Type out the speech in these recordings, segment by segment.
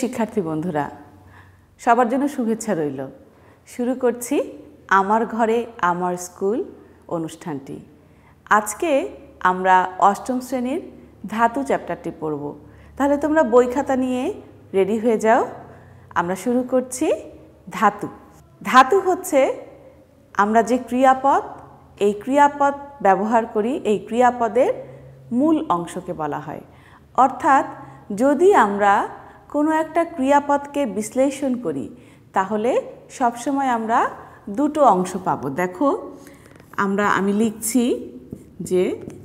শিক্ষার্থী বন্ধুরা সবার জন্য শুভেচ্ছা রইল শুরু করছি আমার ঘরে আমার স্কুল অনুষ্ঠানটি আজকে আমরা অষ্টম শ্রেণীর ধাতু চ্যাপ্টারটি পড়ব তাহলে তোমরা বই খাতা নিয়ে রেডি হয়ে যাও আমরা শুরু করছি ধাতু ধাতু হচ্ছে আমরা যে ক্রিয়াপদ এই ক্রিয়াপদ ব্যবহার করি এই ক্রিয়াপদের মূল অংশকে বলা হয় অর্থাৎ যদি আমরা কোনো একটা ক্রিয়াপদকে বিশ্লেষণ করি তাহলে সবসময় আমরা দুটো অংশ পাব দেখো আমরা আমি লিখছি যে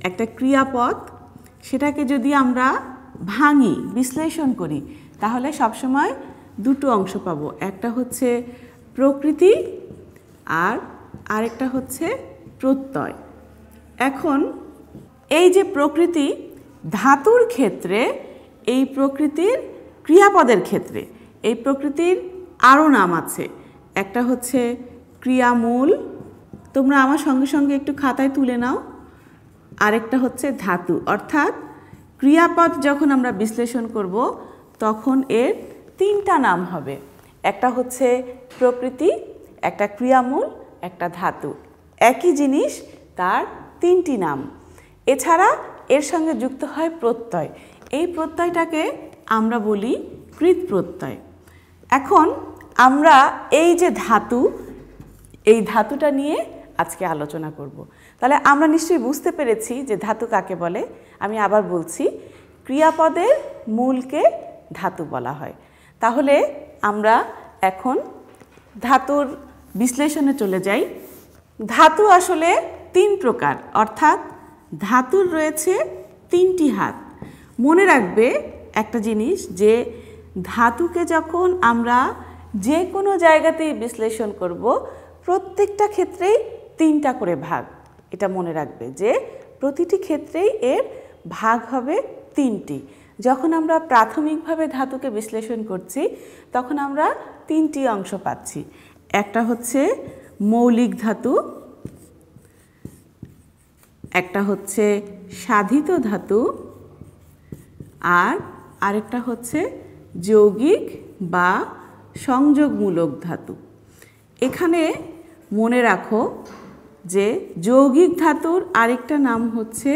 একটা ক্রিয়াপদ সেটাকে যদি আমরা ভাঙি বিশ্লেষণ করি তাহলে সবসময় দুটো অংশ পাব একটা হচ্ছে প্রকৃতি আর আরেকটা হচ্ছে প্রত্যয় এখন এই যে প্রকৃতি ধাতুর ক্ষেত্রে এই প্রকৃতির ক্রিয়াপদের ক্ষেত্রে এই প্রকৃতির আরও নাম আছে একটা হচ্ছে ক্রিয়ামূল তোমরা আমার সঙ্গে সঙ্গে একটু খাতায় তুলে নাও আরেকটা হচ্ছে ধাতু অর্থাৎ ক্রিয়াপদ যখন আমরা বিশ্লেষণ করব তখন এর তিনটা নাম হবে একটা হচ্ছে প্রকৃতি একটা ক্রিয়ামূল একটা ধাতু একই জিনিস তার তিনটি নাম এছাড়া এর সঙ্গে যুক্ত হয় প্রত্যয় এই প্রত্যয়টাকে আমরা বলি কৃত প্রত্যয় এখন আমরা এই যে ধাতু এই ধাতুটা নিয়ে আজকে আলোচনা করব। তাহলে আমরা নিশ্চয়ই বুঝতে পেরেছি যে ধাতু কাকে বলে আমি আবার বলছি ক্রিয়াপদের মূলকে ধাতু বলা হয় তাহলে আমরা এখন ধাতুর বিশ্লেষণে চলে যাই ধাতু আসলে তিন প্রকার অর্থাৎ ধাতুর রয়েছে তিনটি হাত মনে রাখবে একটা জিনিস যে ধাতুকে যখন আমরা যে কোনো জায়গাতেই বিশ্লেষণ করব প্রত্যেকটা ক্ষেত্রেই তিনটা করে ভাগ এটা মনে রাখবে যে প্রতিটি ক্ষেত্রেই এর ভাগ হবে তিনটি যখন আমরা প্রাথমিকভাবে ধাতুকে বিশ্লেষণ করছি তখন আমরা তিনটি অংশ পাচ্ছি একটা হচ্ছে মৌলিক ধাতু একটা হচ্ছে সাধিত ধাতু আর আরেকটা হচ্ছে যৌগিক বা সংযোগমূলক ধাতু এখানে মনে রাখো যে যৌগিক ধাতুর আরেকটা নাম হচ্ছে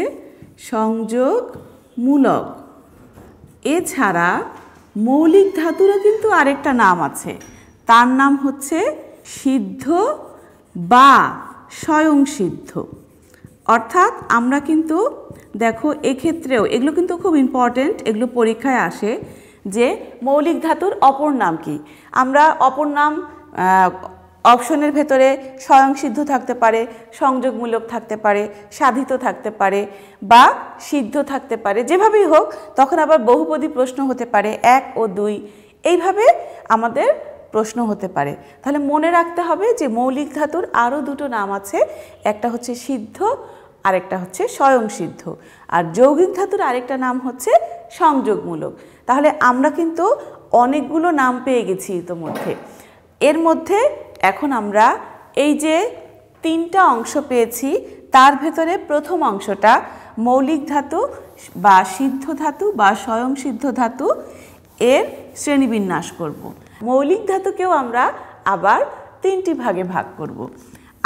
সংযোগমূলক এছাড়া মৌলিক ধাতুরও কিন্তু আরেকটা নাম আছে তার নাম হচ্ছে সিদ্ধ বা স্বয়ংসিদ্ধ অর্থাৎ আমরা কিন্তু দেখো এক্ষেত্রেও এগুলো কিন্তু খুব ইম্পর্ট্যান্ট এগুলো পরীক্ষায় আসে যে মৌলিক ধাতুর অপর নাম কি আমরা অপর নাম অপশনের ভেতরে স্বয়ংসিদ্ধ থাকতে পারে সংযোগমূলক থাকতে পারে সাধিত থাকতে পারে বা সিদ্ধ থাকতে পারে যেভাবেই হোক তখন আবার বহুপদী প্রশ্ন হতে পারে এক ও দুই এইভাবে আমাদের প্রশ্ন হতে পারে তাহলে মনে রাখতে হবে যে মৌলিক ধাতুর আরও দুটো নাম আছে একটা হচ্ছে সিদ্ধ আরেকটা হচ্ছে স্বয়ংসিদ্ধ আর যৌগিক ধাতুর আরেকটা নাম হচ্ছে সংযোগমূলক তাহলে আমরা কিন্তু অনেকগুলো নাম পেয়ে গেছি ইতোমধ্যে এর মধ্যে এখন আমরা এই যে তিনটা অংশ পেয়েছি তার ভেতরে প্রথম অংশটা মৌলিক ধাতু বা সিদ্ধ ধাতু বা স্বয়ংসিদ্ধ ধাতু এর শ্রেণীবিন্যাস করব। মৌলিক ধাতুকেও আমরা আবার তিনটি ভাগে ভাগ করব।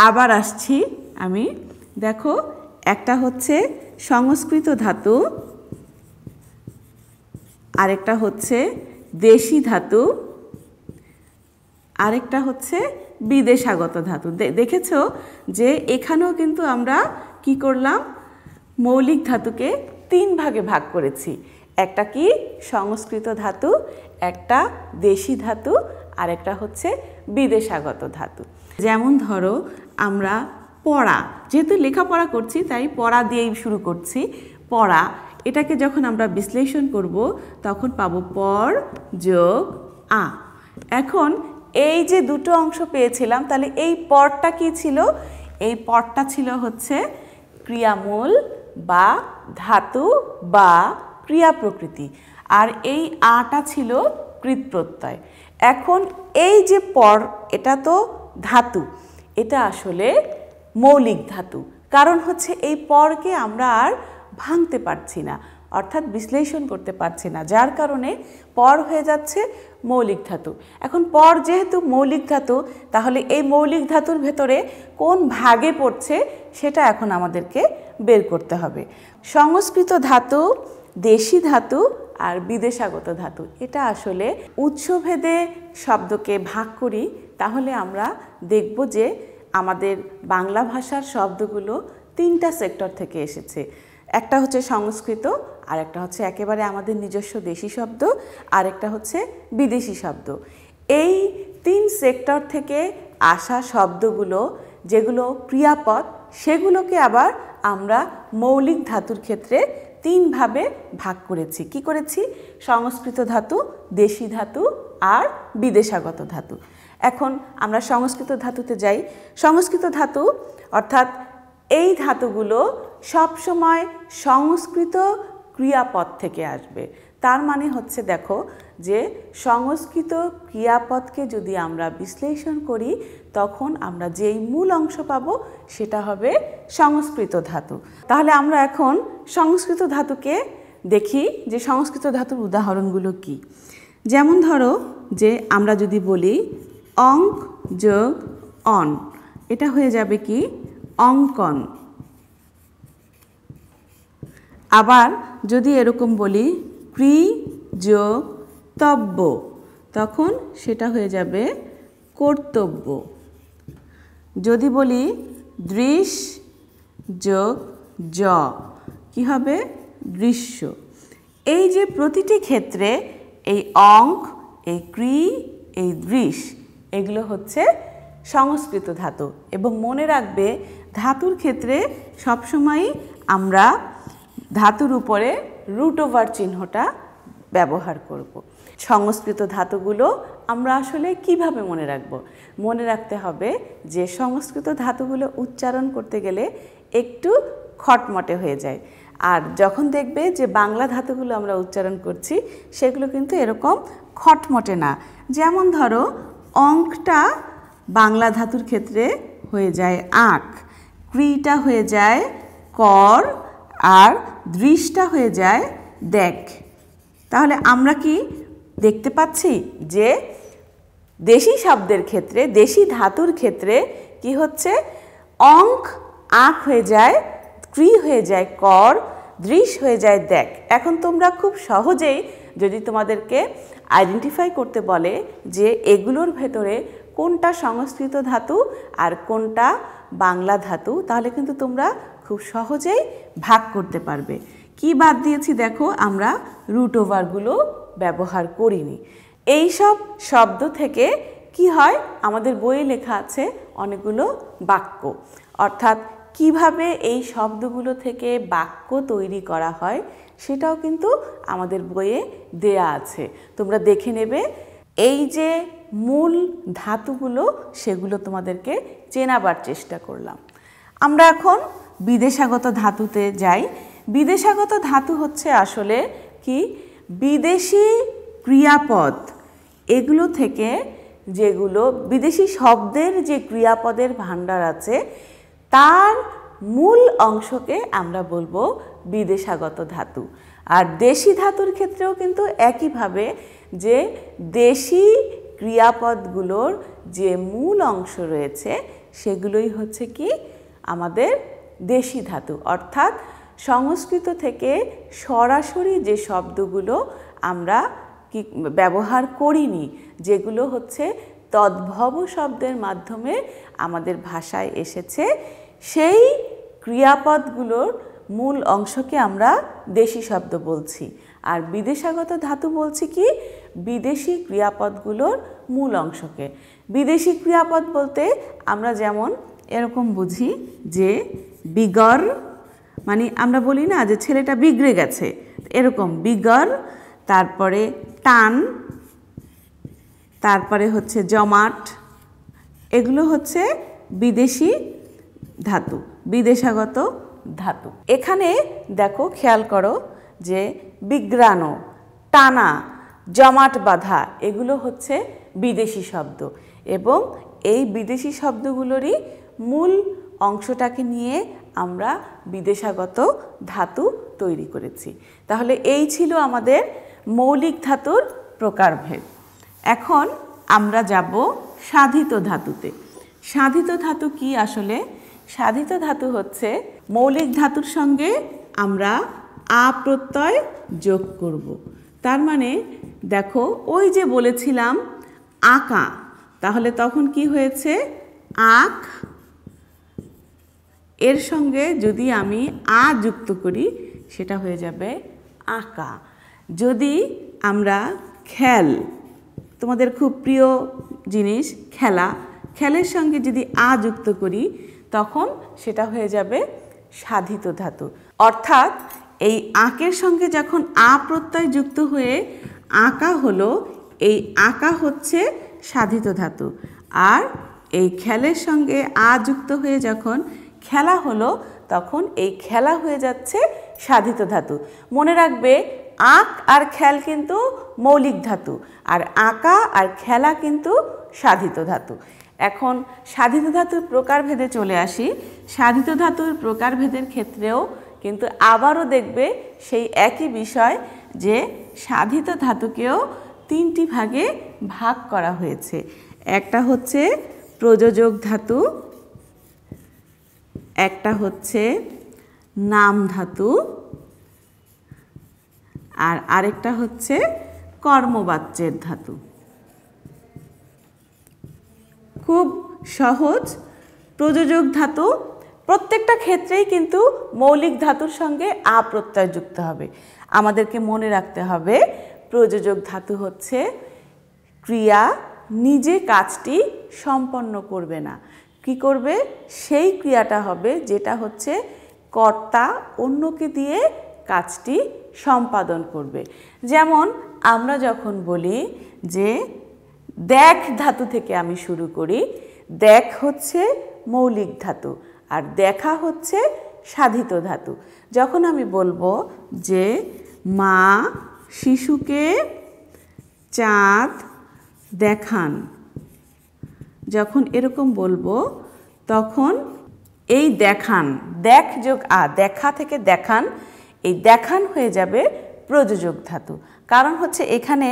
আবার আসছি আমি দেখো একটা হচ্ছে সংস্কৃত ধাতু আরেকটা হচ্ছে দেশি ধাতু আরেকটা হচ্ছে বিদেশাগত ধাতু দেখেছ যে এখানেও কিন্তু আমরা কি করলাম মৌলিক ধাতুকে তিন ভাগে ভাগ করেছি একটা কি সংস্কৃত ধাতু একটা দেশি ধাতু আরেকটা হচ্ছে বিদেশাগত ধাতু যেমন ধরো আমরা পড়া যেহেতু লেখাপড়া করছি তাই পড়া দিয়েই শুরু করছি পড়া এটাকে যখন আমরা বিশ্লেষণ করব তখন পাবো পর যোগ আ এখন এই যে দুটো অংশ পেয়েছিলাম তাহলে এই পরটা কি ছিল এই পরটা ছিল হচ্ছে ক্রিয়ামূল বা ধাতু বা ক্রিয়া প্রকৃতি আর এই আটা ছিল কৃতপ্রত্যয় এখন এই যে পর এটা তো ধাতু এটা আসলে মৌলিক ধাতু কারণ হচ্ছে এই পরকে আমরা আর ভাঙতে পারছি না অর্থাৎ বিশ্লেষণ করতে পারছি না যার কারণে পর হয়ে যাচ্ছে মৌলিক ধাতু এখন পর যেহেতু মৌলিক ধাতু তাহলে এই মৌলিক ধাতুর ভেতরে কোন ভাগে পড়ছে সেটা এখন আমাদেরকে বের করতে হবে সংস্কৃত ধাতু দেশি ধাতু আর বিদেশাগত ধাতু এটা আসলে উৎসভেদে শব্দকে ভাগ করি তাহলে আমরা দেখব যে আমাদের বাংলা ভাষার শব্দগুলো তিনটা সেক্টর থেকে এসেছে একটা হচ্ছে সংস্কৃত আর একটা হচ্ছে একেবারে আমাদের নিজস্ব দেশি শব্দ আর একটা হচ্ছে বিদেশি শব্দ এই তিন সেক্টর থেকে আসা শব্দগুলো যেগুলো ক্রিয়াপদ সেগুলোকে আবার আমরা মৌলিক ধাতুর ক্ষেত্রে তিনভাবে ভাগ করেছি কি করেছি সংস্কৃত ধাতু দেশি ধাতু আর বিদেশাগত ধাতু এখন আমরা সংস্কৃত ধাতুতে যাই সংস্কৃত ধাতু অর্থাৎ এই ধাতুগুলো সবসময় সংস্কৃত ক্রিয়াপদ থেকে আসবে তার মানে হচ্ছে দেখো যে সংস্কৃত ক্রিয়াপদকে যদি আমরা বিশ্লেষণ করি তখন আমরা যেই মূল অংশ পাব সেটা হবে সংস্কৃত ধাতু তাহলে আমরা এখন সংস্কৃত ধাতুকে দেখি যে সংস্কৃত ধাতুর উদাহরণগুলো কি যেমন ধরো যে আমরা যদি বলি অঙ্ক যোগ অন এটা হয়ে যাবে কি অঙ্কন আবার যদি এরকম বলি ক্রি যোগ তব্য তখন সেটা হয়ে যাবে কর্তব্য যদি বলি দৃশ যোগ জ কি হবে দৃশ্য এই যে প্রতিটি ক্ষেত্রে এই অঙ্ক এই ক্রি এই দৃশ্য এগুলো হচ্ছে সংস্কৃত ধাতু এবং মনে রাখবে ধাতুর ক্ষেত্রে সবসময়ই আমরা ধাতুর উপরে রুট ওভার চিহ্নটা ব্যবহার করব। সংস্কৃত ধাতুগুলো আমরা আসলে কিভাবে মনে রাখব মনে রাখতে হবে যে সংস্কৃত ধাতুগুলো উচ্চারণ করতে গেলে একটু খটমটে হয়ে যায় আর যখন দেখবে যে বাংলা ধাতুগুলো আমরা উচ্চারণ করছি সেগুলো কিন্তু এরকম খটমটে না যেমন ধরো অঙ্কটা বাংলা ধাতুর ক্ষেত্রে হয়ে যায় আঁক ক্রিটা হয়ে যায় কর আর দৃষ্টা হয়ে যায় দেখ তাহলে আমরা কি দেখতে পাচ্ছি যে দেশি শব্দের ক্ষেত্রে দেশি ধাতুর ক্ষেত্রে কি হচ্ছে অঙ্ক আঁক হয়ে যায় ক্রি হয়ে যায় কর দৃশ হয়ে যায় দেখ এখন তোমরা খুব সহজেই যদি তোমাদেরকে আইডেন্টিফাই করতে বলে যে এগুলোর ভেতরে কোনটা সংস্কৃত ধাতু আর কোনটা বাংলা ধাতু তাহলে কিন্তু তোমরা খুব সহজেই ভাগ করতে পারবে কি বাদ দিয়েছি দেখো আমরা রুট ওভারগুলো ব্যবহার করিনি এই সব শব্দ থেকে কি হয় আমাদের বইয়ে লেখা আছে অনেকগুলো বাক্য অর্থাৎ কিভাবে এই শব্দগুলো থেকে বাক্য তৈরি করা হয় সেটাও কিন্তু আমাদের বইয়ে দেয়া আছে তোমরা দেখে নেবে এই যে মূল ধাতুগুলো সেগুলো তোমাদেরকে চেনাবার চেষ্টা করলাম আমরা এখন বিদেশাগত ধাতুতে যাই বিদেশাগত ধাতু হচ্ছে আসলে কি বিদেশি ক্রিয়াপদ এগুলো থেকে যেগুলো বিদেশি শব্দের যে ক্রিয়াপদের ভাণ্ডার আছে তার মূল অংশকে আমরা বলবো বিদেশাগত ধাতু আর দেশি ধাতুর ক্ষেত্রেও কিন্তু একইভাবে যে দেশি ক্রিয়াপদগুলোর যে মূল অংশ রয়েছে সেগুলোই হচ্ছে কি আমাদের দেশি ধাতু অর্থাৎ সংস্কৃত থেকে সরাসরি যে শব্দগুলো আমরা কি ব্যবহার করিনি যেগুলো হচ্ছে তদ্ভব শব্দের মাধ্যমে আমাদের ভাষায় এসেছে সেই ক্রিয়াপদগুলোর মূল অংশকে আমরা দেশি শব্দ বলছি আর বিদেশাগত ধাতু বলছি কি বিদেশি ক্রিয়াপদগুলোর মূল অংশকে বিদেশি ক্রিয়াপদ বলতে আমরা যেমন এরকম বুঝি যে বিগর মানে আমরা বলি না যে ছেলেটা বিগড়ে গেছে এরকম বিগর তারপরে টান তারপরে হচ্ছে জমাট এগুলো হচ্ছে বিদেশি ধাতু বিদেশাগত ধাতু এখানে দেখো খেয়াল করো যে বিগ্রানো টানা জমাট বাঁধা এগুলো হচ্ছে বিদেশি শব্দ এবং এই বিদেশি শব্দগুলোরই মূল অংশটাকে নিয়ে আমরা বিদেশাগত ধাতু তৈরি করেছি তাহলে এই ছিল আমাদের মৌলিক ধাতুর প্রকারভেদ এখন আমরা যাব সাধিত ধাতুতে সাধিত ধাতু কি আসলে সাধিত ধাতু হচ্ছে মৌলিক ধাতুর সঙ্গে আমরা আ প্রত্যয় যোগ করব। তার মানে দেখো ওই যে বলেছিলাম আঁকা তাহলে তখন কি হয়েছে আঁক এর সঙ্গে যদি আমি আ যুক্ত করি সেটা হয়ে যাবে আঁকা যদি আমরা খেল তোমাদের খুব প্রিয় জিনিস খেলা খেলের সঙ্গে যদি আ যুক্ত করি তখন সেটা হয়ে যাবে সাধিত ধাতু অর্থাৎ এই আঁকের সঙ্গে যখন আ প্রত্যয় যুক্ত হয়ে আঁকা হলো এই আঁকা হচ্ছে সাধিত ধাতু আর এই খেলের সঙ্গে আ যুক্ত হয়ে যখন খেলা হলো তখন এই খেলা হয়ে যাচ্ছে সাধিত ধাতু মনে রাখবে আঁক আর খেল কিন্তু মৌলিক ধাতু আর আঁকা আর খেলা কিন্তু সাধিত ধাতু এখন সাধিত ধাতুর প্রকারভেদে চলে আসি সাধিত ধাতুর প্রকারভেদের ক্ষেত্রেও কিন্তু আবারও দেখবে সেই একই বিষয় যে সাধিত ধাতুকেও তিনটি ভাগে ভাগ করা হয়েছে একটা হচ্ছে প্রযোজক ধাতু একটা হচ্ছে নাম ধাতু আর আরেকটা হচ্ছে কর্মবাচ্যের ধাতু খুব সহজ প্রযোজক ধাতু প্রত্যেকটা ক্ষেত্রেই কিন্তু মৌলিক ধাতুর সঙ্গে আপ্রত্যয় যুক্ত হবে আমাদেরকে মনে রাখতে হবে প্রযোজক ধাতু হচ্ছে ক্রিয়া নিজে কাজটি সম্পন্ন করবে না কি করবে সেই ক্রিয়াটা হবে যেটা হচ্ছে কর্তা অন্যকে দিয়ে কাজটি সম্পাদন করবে যেমন আমরা যখন বলি যে দেখ ধাতু থেকে আমি শুরু করি দেখ হচ্ছে মৌলিক ধাতু আর দেখা হচ্ছে সাধিত ধাতু যখন আমি বলবো যে মা শিশুকে চাঁদ দেখান যখন এরকম বলবো তখন এই দেখান দেখ যোগ আ দেখা থেকে দেখান এই দেখান হয়ে যাবে প্রযোজক ধাতু কারণ হচ্ছে এখানে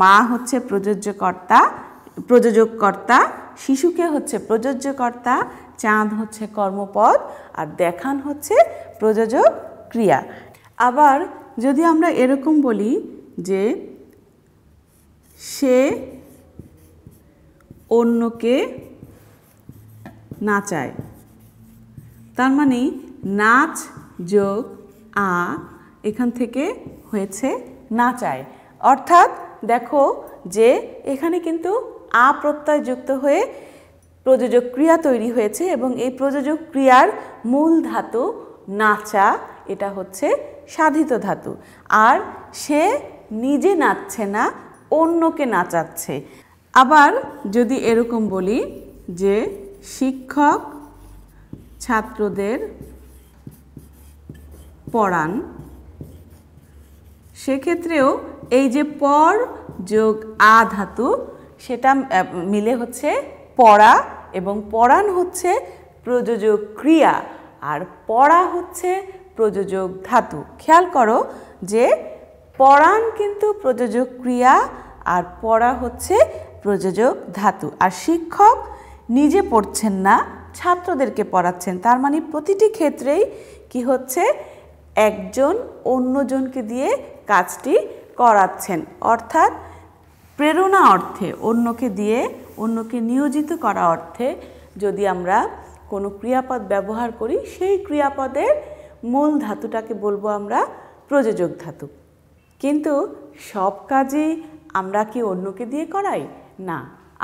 মা হচ্ছে প্রযোজ্যকর্তা প্রযোজককর্তা শিশুকে হচ্ছে প্রযোজ্যকর্তা চাঁদ হচ্ছে কর্মপদ আর দেখান হচ্ছে প্রযোজক ক্রিয়া আবার যদি আমরা এরকম বলি যে সে অন্যকে নাচায় তার মানে নাচ যোগ আ এখান থেকে হয়েছে নাচায় অর্থাৎ দেখো যে এখানে কিন্তু আ প্রত্যয় যুক্ত হয়ে প্রযোজক ক্রিয়া তৈরি হয়েছে এবং এই প্রযোজক ক্রিয়ার মূল ধাতু নাচা এটা হচ্ছে সাধিত ধাতু আর সে নিজে নাচছে না অন্যকে নাচাচ্ছে আবার যদি এরকম বলি যে শিক্ষক ছাত্রদের পড়ান সেক্ষেত্রেও এই যে পর যোগ আ ধাতু সেটা মিলে হচ্ছে পড়া এবং পড়ান হচ্ছে প্রযোজক ক্রিয়া আর পড়া হচ্ছে প্রযোজক ধাতু খেয়াল করো যে পড়ান কিন্তু প্রযোজক ক্রিয়া আর পড়া হচ্ছে প্রযোজক ধাতু আর শিক্ষক নিজে পড়ছেন না ছাত্রদেরকে পড়াচ্ছেন তার মানে প্রতিটি ক্ষেত্রেই কি হচ্ছে একজন অন্যজনকে দিয়ে কাজটি করাচ্ছেন অর্থাৎ প্রেরণা অর্থে অন্যকে দিয়ে অন্যকে নিয়োজিত করা অর্থে যদি আমরা কোনো ক্রিয়াপদ ব্যবহার করি সেই ক্রিয়াপদের মূল ধাতুটাকে বলবো আমরা প্রযোজক ধাতু কিন্তু সব কাজই আমরা কি অন্যকে দিয়ে করাই না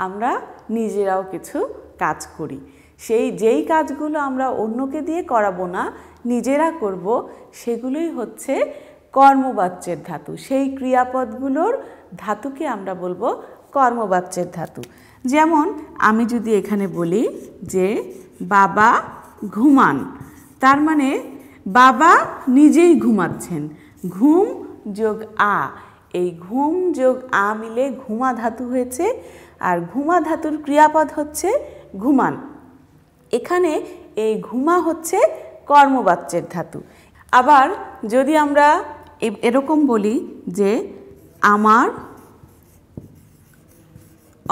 আমরা নিজেরাও কিছু কাজ করি সেই যেই কাজগুলো আমরা অন্যকে দিয়ে করাবো না নিজেরা করব সেগুলোই হচ্ছে কর্মবাচ্যের ধাতু সেই ক্রিয়াপদগুলোর ধাতুকে আমরা বলবো কর্মবাচ্যের ধাতু যেমন আমি যদি এখানে বলি যে বাবা ঘুমান তার মানে বাবা নিজেই ঘুমাচ্ছেন ঘুম যোগ আ এই ঘুম যোগ আ মিলে ঘুমা ধাতু হয়েছে আর ঘুমা ধাতুর ক্রিয়াপদ হচ্ছে ঘুমান এখানে এই ঘুমা হচ্ছে কর্মবাচ্যের ধাতু আবার যদি আমরা এরকম বলি যে আমার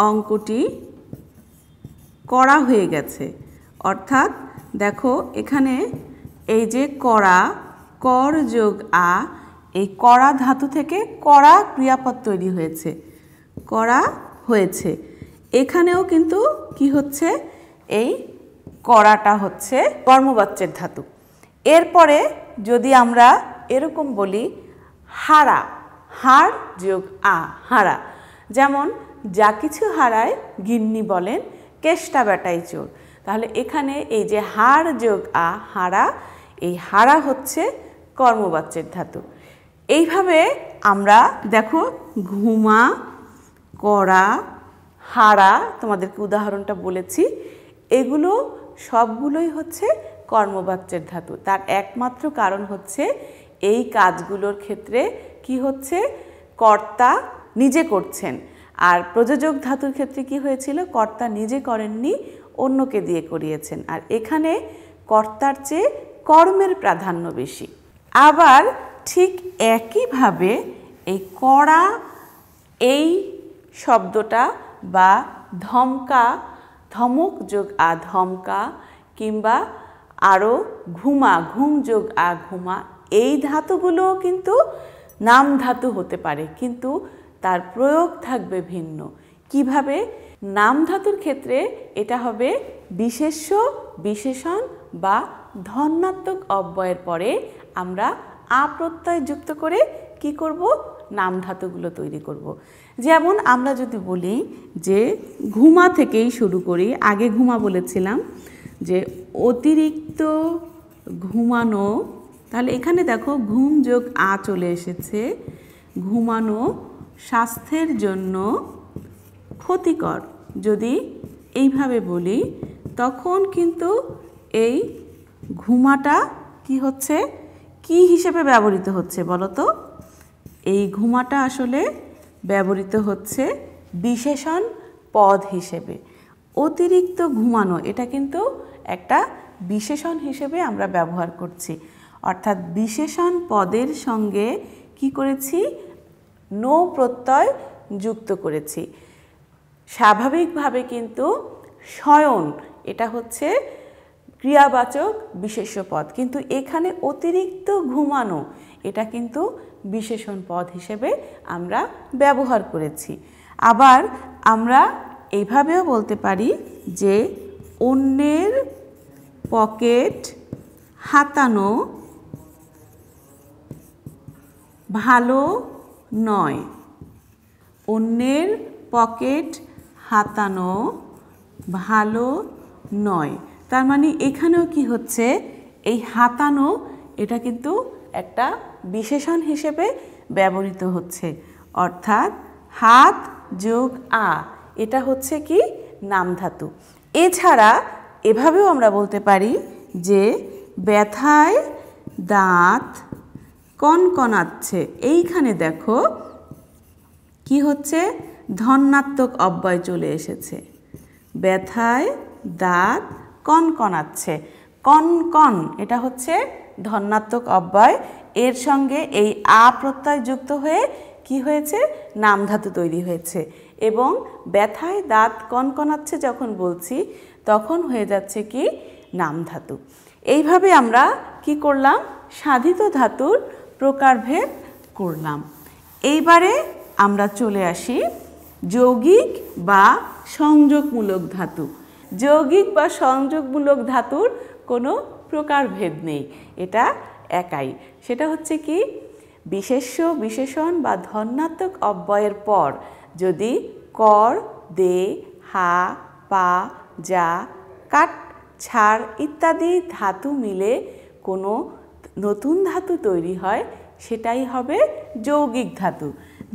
অঙ্কটি করা হয়ে গেছে অর্থাৎ দেখো এখানে এই যে করা কর যোগ আ এই করা ধাতু থেকে করা ক্রিয়াপদ তৈরি হয়েছে করা হয়েছে এখানেও কিন্তু কি হচ্ছে এই করাটা হচ্ছে কর্মবাচ্যের ধাতু এরপরে যদি আমরা এরকম বলি হারা হাড় যোগ আ হারা যেমন যা কিছু হারায় গিন্নি বলেন কেষ্টা ব্যাটাই চোর তাহলে এখানে এই যে হাড় যোগ আ হারা এই হারা হচ্ছে কর্মবাচ্যের ধাতু এইভাবে আমরা দেখো ঘুমা করা হারা তোমাদেরকে উদাহরণটা বলেছি এগুলো সবগুলোই হচ্ছে কর্মবাচ্যের ধাতু তার একমাত্র কারণ হচ্ছে এই কাজগুলোর ক্ষেত্রে কি হচ্ছে কর্তা নিজে করছেন আর প্রযোজক ধাতুর ক্ষেত্রে কি হয়েছিল কর্তা নিজে করেননি অন্যকে দিয়ে করিয়েছেন আর এখানে কর্তার চেয়ে কর্মের প্রাধান্য বেশি আবার ঠিক একইভাবে এই কড়া এই শব্দটা বা ধমকা ধমক যোগ আ ধমকা কিংবা আরও ঘুমা ঘুম যোগ আ ঘুমা এই ধাতুগুলো কিন্তু নাম ধাতু হতে পারে কিন্তু তার প্রয়োগ থাকবে ভিন্ন কিভাবে নাম ধাতুর ক্ষেত্রে এটা হবে বিশেষ্য বিশেষণ বা ধন্যাত্মক অব্যয়ের পরে আমরা আপ্রত্যয় যুক্ত করে কি করব নাম ধাতুগুলো তৈরি করব। যেমন আমরা যদি বলি যে ঘুমা থেকেই শুরু করি আগে ঘুমা বলেছিলাম যে অতিরিক্ত ঘুমানো তাহলে এখানে দেখো ঘুম যোগ আ চলে এসেছে ঘুমানো স্বাস্থ্যের জন্য ক্ষতিকর যদি এইভাবে বলি তখন কিন্তু এই ঘুমাটা কি হচ্ছে কি হিসেবে ব্যবহৃত হচ্ছে বলো তো এই ঘুমাটা আসলে ব্যবহৃত হচ্ছে বিশেষণ পদ হিসেবে অতিরিক্ত ঘুমানো এটা কিন্তু একটা বিশেষণ হিসেবে আমরা ব্যবহার করছি অর্থাৎ বিশেষণ পদের সঙ্গে কি করেছি নো প্রত্যয় যুক্ত করেছি স্বাভাবিকভাবে কিন্তু শয়ন এটা হচ্ছে ক্রিয়াবাচক বিশেষ্য পদ কিন্তু এখানে অতিরিক্ত ঘুমানো এটা কিন্তু বিশেষণ পদ হিসেবে আমরা ব্যবহার করেছি আবার আমরা এইভাবেও বলতে পারি যে অন্যের পকেট হাতানো ভালো নয় অন্যের পকেট হাতানো ভালো নয় তার মানে এখানেও কি হচ্ছে এই হাতানো এটা কিন্তু একটা বিশেষণ হিসেবে ব্যবহৃত হচ্ছে অর্থাৎ হাত যোগ আ এটা হচ্ছে কি নাম ধাতু এছাড়া এভাবেও আমরা বলতে পারি যে ব্যথায় দাঁত কন কনাচ্ছে এইখানে দেখো কি হচ্ছে ধন্যাত্মক অব্যয় চলে এসেছে ব্যথায় দাঁত কন কনাচ্ছে কন কন এটা হচ্ছে ধনাত্মক অব্যয় এর সঙ্গে এই আ প্রত্যয় যুক্ত হয়ে কি হয়েছে নাম ধাতু তৈরি হয়েছে এবং ব্যথায় দাঁত কনকনাচ্ছে যখন বলছি তখন হয়ে যাচ্ছে কি নাম ধাতু এইভাবে আমরা কি করলাম সাধিত ধাতুর প্রকারভেদ করলাম এইবারে আমরা চলে আসি যৌগিক বা সংযোগমূলক ধাতু যৌগিক বা সংযোগমূলক ধাতুর কোনো প্রকারভেদ নেই এটা একাই সেটা হচ্ছে কি বিশেষ্য বিশেষণ বা ধন্যাত্মক অব্যয়ের পর যদি কর দে হা পা যা কাট ছাড় ইত্যাদি ধাতু মিলে কোনো নতুন ধাতু তৈরি হয় সেটাই হবে যৌগিক ধাতু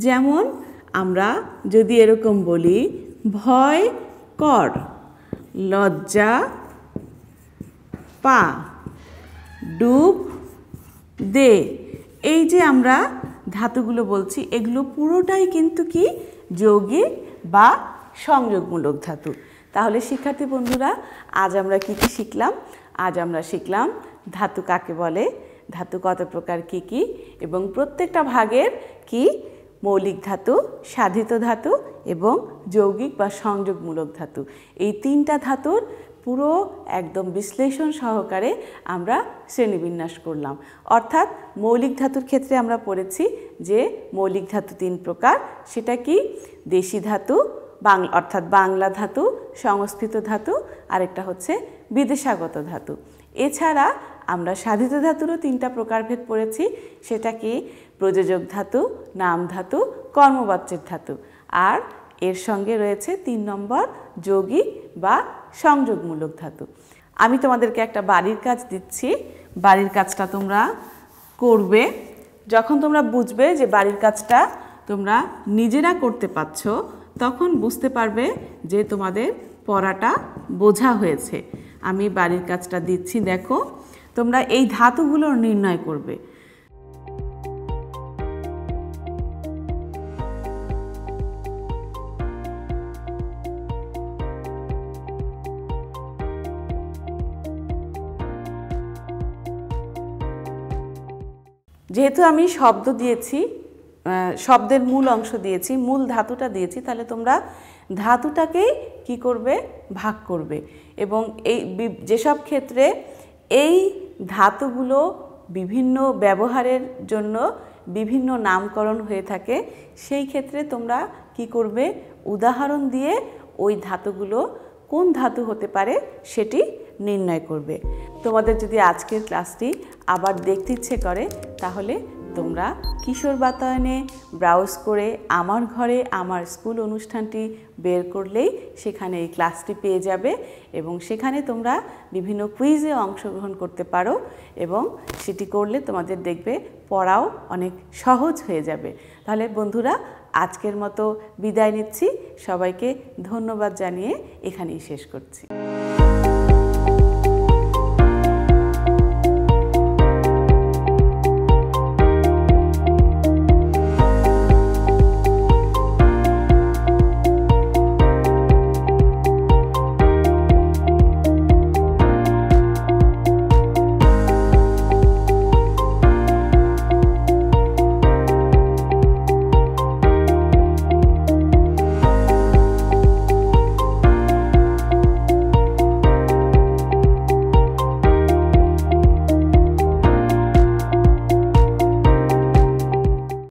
যেমন আমরা যদি এরকম বলি ভয় কর লজ্জা পা ডুব দে এই যে আমরা ধাতুগুলো বলছি এগুলো পুরোটাই কিন্তু কি যৌগিক বা সংযোগমূলক ধাতু তাহলে শিক্ষার্থী বন্ধুরা আজ আমরা কী কী শিখলাম আজ আমরা শিখলাম ধাতু কাকে বলে ধাতু কত প্রকার কি কি এবং প্রত্যেকটা ভাগের কি মৌলিক ধাতু সাধিত ধাতু এবং যৌগিক বা সংযোগমূলক ধাতু এই তিনটা ধাতুর পুরো একদম বিশ্লেষণ সহকারে আমরা শ্রেণীবিন্যাস করলাম অর্থাৎ মৌলিক ধাতুর ক্ষেত্রে আমরা পড়েছি যে মৌলিক ধাতু তিন প্রকার সেটা কি দেশি ধাতু বাংলা অর্থাৎ বাংলা ধাতু সংস্কৃত ধাতু আরেকটা হচ্ছে বিদেশাগত ধাতু এছাড়া আমরা সাধিত ধাতুরও তিনটা প্রকারভেদ পড়েছি সেটা কি প্রযোজক ধাতু নাম ধাতু কর্মবাচ্যের ধাতু আর এর সঙ্গে রয়েছে তিন নম্বর যোগী বা সংযোগমূলক ধাতু আমি তোমাদেরকে একটা বাড়ির কাজ দিচ্ছি বাড়ির কাজটা তোমরা করবে যখন তোমরা বুঝবে যে বাড়ির কাজটা তোমরা নিজেরা করতে পারছ তখন বুঝতে পারবে যে তোমাদের পড়াটা বোঝা হয়েছে আমি বাড়ির কাজটা দিচ্ছি দেখো তোমরা এই ধাতুগুলো নির্ণয় করবে যেহেতু আমি শব্দ দিয়েছি শব্দের মূল অংশ দিয়েছি মূল ধাতুটা দিয়েছি তাহলে তোমরা ধাতুটাকেই কি করবে ভাগ করবে এবং এই যেসব ক্ষেত্রে এই ধাতুগুলো বিভিন্ন ব্যবহারের জন্য বিভিন্ন নামকরণ হয়ে থাকে সেই ক্ষেত্রে তোমরা কি করবে উদাহরণ দিয়ে ওই ধাতুগুলো কোন ধাতু হতে পারে সেটি নির্ণয় করবে তোমাদের যদি আজকের ক্লাসটি আবার দেখতে ইচ্ছে করে তাহলে তোমরা কিশোর বাতায়নে ব্রাউজ করে আমার ঘরে আমার স্কুল অনুষ্ঠানটি বের করলেই সেখানে এই ক্লাসটি পেয়ে যাবে এবং সেখানে তোমরা বিভিন্ন কুইজে অংশগ্রহণ করতে পারো এবং সেটি করলে তোমাদের দেখবে পড়াও অনেক সহজ হয়ে যাবে তাহলে বন্ধুরা আজকের মতো বিদায় নিচ্ছি সবাইকে ধন্যবাদ জানিয়ে এখানেই শেষ করছি